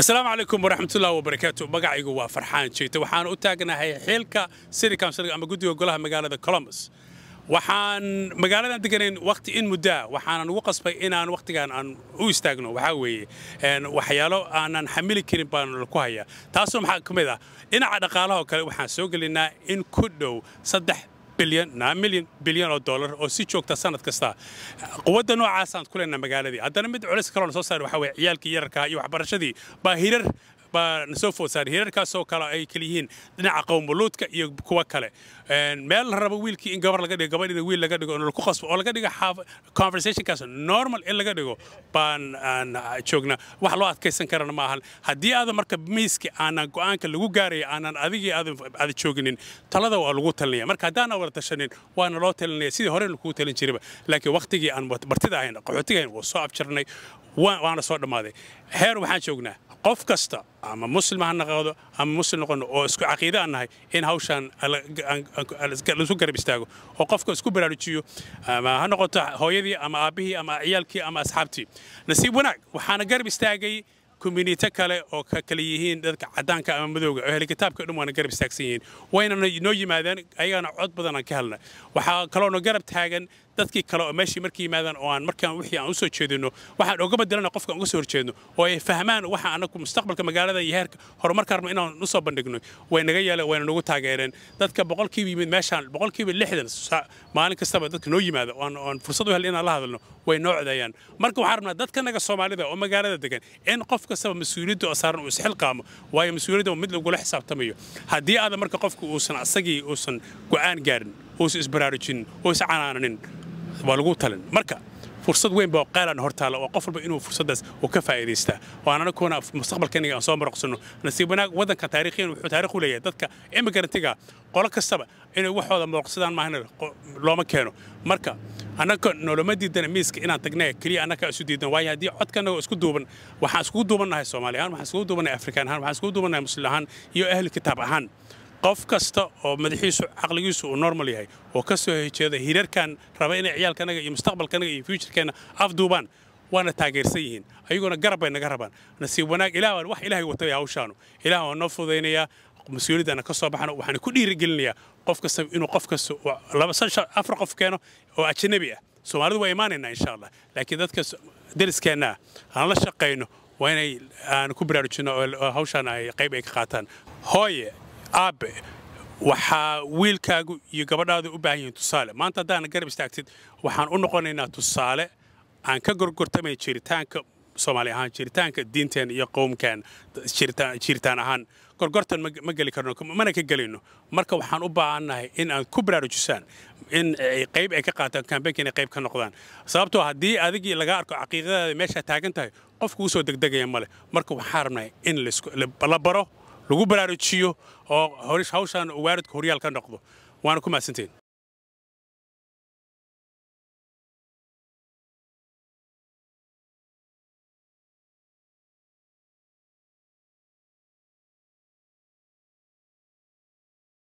asalaamu calaykum waraxmatullahi wabarakaatu magacaygu waa farxaan jeeta waxaan u taagnahay xilka city council ama guddiga golaha magaalada columbus waxaan magaaladan deganayn wakhti in muddaa waxaanan ugu qasbay inaan wakhtigaan aan u istaagno waxaa weeye waxyaalo aanan xamili karin baan ku haya taasoo maxaa ka mid ah dhinaca dhaqaalaha oo kale waxaan soo gelinaa in ku dhow saddex bilyan oo dolar oo si joogta sanad kasta quwadda noocaasaan ku magaaladii haddana mid culays kaloona soo saara waxa weye ciyaalkii yararkaha iyo waxbarashadii baa hirar soo food saar hirarkaasoo kale ay kaliyihiin dhinaca qowmbuluudka iyo kuwa kale meel la rabo wiilkii in gabar laga dhigo gabadhina wiil laga dhigo laku qasbo oo laga dhigo conversationkaas normal in laga dhigo baan ah, joogna wax loo adkaysan karana ma haddii aadan marka miiska aanan go'aanka lagu gaaraya aanan adigii aada jooginin talada waa lagu talinaya marka haddaanan wada tashanin waana loo talinaya sidii horena kugu talin jiraba laakiin waqtigii aan bartida ahayn qaxootiga ahayn waa soo abjarnay waana soo dhammaaday heer waxaan joognaa qof kasta ama muslim ha naqdo ama muslim noqono oo isku caqiida aan nahay in hawshaan laisu garab istaago oo qofka isku baraarujiyo ama ha noqoto hooyadii ama aabbihii ama ciyaalkii ama asxaabtii nasiib wanaag waxaana garab istaagay communite kale oo ka kale yihiin dadka caddaanka ama madowga oo ahli kitaabka dhan waana garab istaagsan yihiin waynana noo yimaadeen ayagana cod badanaan ka helnay waxaa kaloona garab taagan dadkii kale oo meeshii marka yimaadaan oo aan markaan wixii aan u jeedino waxaan oga bedelana qofka uga soo horjeedno oo ay fahmaan waxa anagu mustaqbalka magaalada iyo heerka horumarka rabno inaan u soo way naga yeeleen wayna nagu taageereen dadka boqolkiiba yimid meeshaan boqolkiiba lixdan maalin kastaba dadka noo yimaada oon fursad u hel inaan la hadalno way noo codeeyaan marka waxaan rabnaa dadkanaga soomaalida oo magaalada degan in qof kastaba mas-uuliyadda oo saaran uu isxilqaamo waayo mas-uuliyadda mid lagula xisaabtamayo haddii aada marka qofku uusan asagii uusan go'aan gaarin uusan isbaraarujinin uusan canaananin waa lagu talin marka fursad weyn baa qaalan hortaala oo qof walba inuu fursaddaas uu ka faa'iidaystaa waan anaguna mustaqbalkeennaga aan soo maroqsanno nasiib wanaag waddanka taariikhiyan wuxuu taarikh u leeyahay dadka immigrantga qolo kastaba inay waxooda mooqsadaan maahan looma keeno marka annaga noloma diidana miiska inaan tagna keliya annaga isu diidna waayo haddii codkannaga isku duuban waxaan iskugu duubannahay soomaali ahaan waxaan iskugu duubannahay afrikaan ahaan waxaan iskugu duubannahay muslim ahaan iyo ahli kitaab ahaan qof kasta oo madaxiisu caqligiisu uu normal yahay oo ka soo horjeeda hirarkan raba inay ciyaalkanaga iyo mustaqbalkanaga iyo fuuturkeenna afduubaan waana taageersan yihiin ayagoona garab bay naga rabaan nasiib wanaag ilaa wax ilaahay watay hawshaanu ilaah waa noo fudaynayaa mas-uuliyadana ka soo baxna waxaan ku dhiirigelinayaa qof kasta inuu qof kasta afar qof keeno oo ajanabi ah soomaalidu waa imaanaynaa insha allah laakiin dadka dariskeenna aan la shaqayno waa inay aan ku baraarujinno hawshaan ay qayb ay ka qaataan hooye aabe waxaa wiilkaagu iyo gabadhaadu u baahan yihiin tusaale maanta haddaana garab istaagtid waxaan u noqonaynaa tusaale aan ka gorgortamay jiritaanka soomaali ahaan jiritaanka diinteen iyo qowmkeen jiritaan ahaan gorgortan ma geli karno mana ka gelayno marka waxaan u baahannahay in aad ku baraarujisaan in eh, qayb ay ka qaataan kambeynka inay qayb ka noqdaan sababtoo ah haddii adigii laga arko caqiiqadaada meeshaa taagan tahay qofku u degdegaya male marka waxaan rabnahay in la baro lagu baraarujiyo oo hawshaan waaradka horyaalka noqdo waana ku mahadsanteen